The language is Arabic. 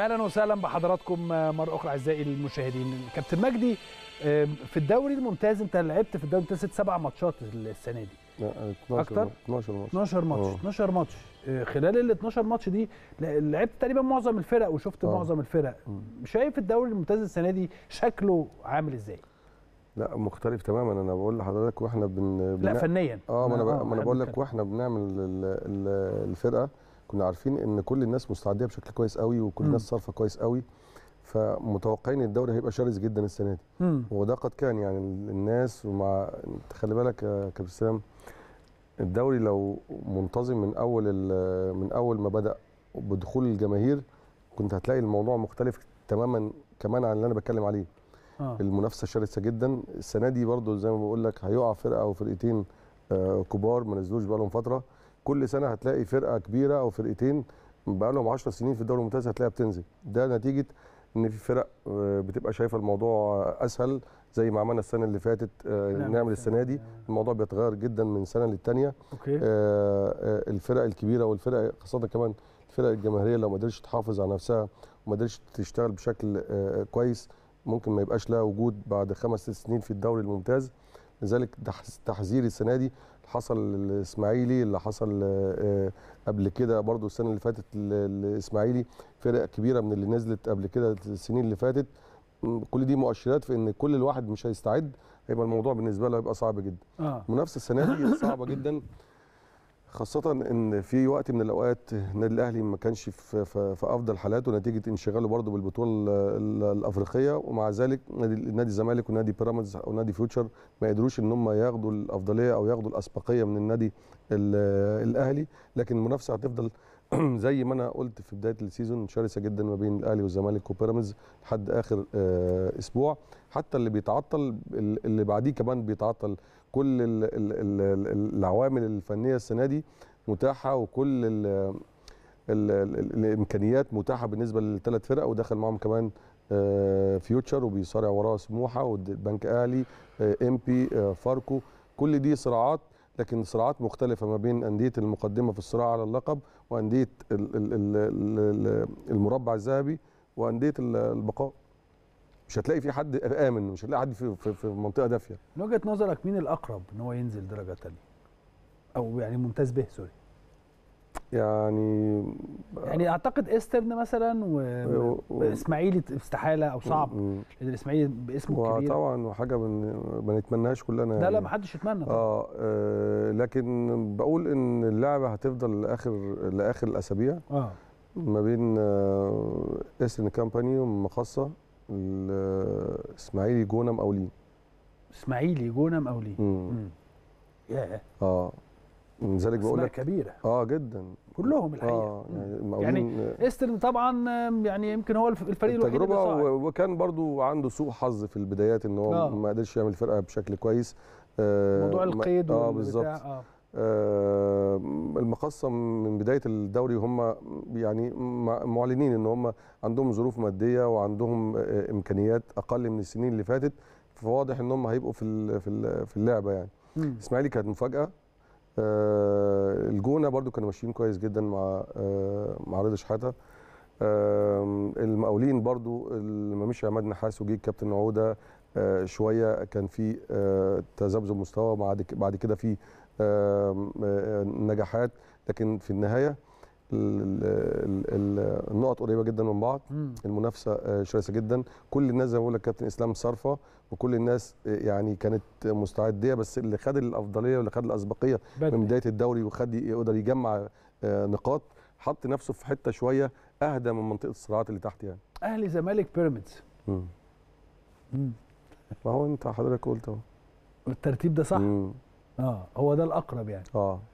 اهلا وسهلا بحضراتكم آه، مره اخرى اعزائي المشاهدين كابتن مجدي آه، في الدوري الممتاز انت لعبت في الدوري الممتاز ست سبع ماتشات السنه دي 12 آه، اكتر 12 ماتش 12 ماتش 12 ماتش خلال ال 12 ماتش دي لعبت تقريبا معظم الفرق وشفت أوه. معظم الفرق شايف الدوري الممتاز السنه دي شكله عامل ازاي لا مختلف تماما انا بقول لحضرتك واحنا بن لا فنيا اه ما انا يعني بقول لك واحنا بنعمل الفرقه كنا عارفين ان كل الناس مستعديه بشكل كويس قوي وكل الناس صارفه كويس قوي فمتوقعين الدوري هيبقى شرس جدا السنه دي وده قد كان يعني الناس ومع خلي بالك يا كابتن الدوري لو منتظم من اول من اول ما بدا بدخول الجماهير كنت هتلاقي الموضوع مختلف تماما كمان عن اللي انا بتكلم عليه آه. المنافسه شرسه جدا السنه دي برضو زي ما بقول لك هيقع فرقه او فرقتين آه كبار ما نزلوش بقالهم فتره كل سنه هتلاقي فرقه كبيره او فرقتين بقى لهم 10 سنين في الدوري الممتاز هتلاقيها بتنزل ده نتيجه ان في فرق آه، بتبقى شايفه الموضوع اسهل زي ما عملنا السنه اللي فاتت آه، نعمل السنه دي الموضوع بيتغير جدا من سنه للتانيه أوكي. آه، الفرق الكبيره والفرق خاصه كمان الفرق الجماهيريه لو ما قدرتش تحافظ على نفسها وما قدرتش تشتغل بشكل كويس ممكن ما يبقاش لها وجود بعد خمس ست سنين في الدوري الممتاز لذلك تحذير السنه دي حصل الاسماعيلي اللي حصل آه، قبل كده برضو السنه اللي فاتت الاسماعيلي فرق كبيره من اللي نزلت قبل كده السنين اللي فاتت كل دي مؤشرات في ان كل الواحد مش هيستعد هيبقى الموضوع بالنسبه له هيبقى صعب جدا المنافسه آه. السنه دي صعبه جدا خاصة إن في وقت من الأوقات النادي الأهلي ما كانش في, أفضل حالاته نتيجة انشغاله برضه بالبطولة الأفريقية ومع ذلك نادي الزمالك ونادي بيراميدز أو نادي فيوتشر ما قدروش إن هم ياخدوا الأفضلية أو ياخدوا الأسبقية من النادي الأهلي لكن المنافسة هتفضل زي ما انا قلت في بدايه السيزون شرسه جدا ما بين الاهلي والزمالك وبيراميدز لحد اخر آه، اسبوع حتى اللي بيتعطل اللي بعديه كمان بيتعطل كل العوامل الفنيه السنه دي متاحه وكل الـ الـ الـ الامكانيات متاحه بالنسبه للثلاث فرق ودخل معاهم كمان آه، فيوتشر وبيصارع وراه سموحه والبنك اهلي آه، بي فاركو كل دي صراعات لكن صراعات مختلفه ما بين انديه المقدمه في الصراع على اللقب وانديه المربع الذهبي وانديه البقاء مش هتلاقي في حد امن مش هتلاقي حد في, في, منطقه دافيه من وجهه نظرك مين الاقرب ان هو ينزل درجه ثانيه او يعني ممتاز به سوري يعني يعني اعتقد ايسترن مثلا و, و... الاسماعيلي استحاله او صعب ان الاسماعيلي باسمه الكبير طبعا وحاجه ما نتمناش كلنا لا لا يعني. ما حدش يتمنى طبعا آه, اه لكن بقول ان اللعبه هتفضل لاخر لاخر الاسابيع اه ما بين آه اسن كامباني ومخصه الاسماعيلي جونه مقاولين اسماعيلي جونه مقاولين امم اه لذلك بقول لك كبيره اه جدا كلهم الحقيقه آه يعني, يعني استرن طبعا يعني يمكن هو الفريق الوحيد اللي صعب وكان برضو عنده سوء حظ في البدايات ان هو آه. ما قدرش يعمل فرقه بشكل كويس آه موضوع القيد اه بالظبط آه. آه المقصه من بدايه الدوري هم يعني معلنين ان هم عندهم ظروف ماديه وعندهم آه امكانيات اقل من السنين اللي فاتت فواضح ان هم هيبقوا في في اللعبه يعني اسماعيلي كانت مفاجاه آه، الجونه برده كانوا ماشيين كويس جدا مع آه، مع رضا شحاته المقاولين برضو لما مشي عماد نحاس وجه الكابتن عوده آه، شويه كان في تذبذب مستوى بعد بعد كده في نجاحات لكن في النهايه النقط قريبه جدا من بعض مم. المنافسه آه، شرسه جدا كل الناس زي ما بقول لك كابتن اسلام صرفه وكل الناس آه، يعني كانت مستعديه بس اللي خد الافضليه واللي خد الاسبقيه من بدايه الدوري وخد يقدر يجمع آه، نقاط حط نفسه في حته شويه اهدى من منطقه الصراعات اللي تحت يعني اهلي زمالك بيراميدز ما هو انت حضرتك قلت اهو الترتيب ده صح؟ مم. اه هو ده الاقرب يعني اه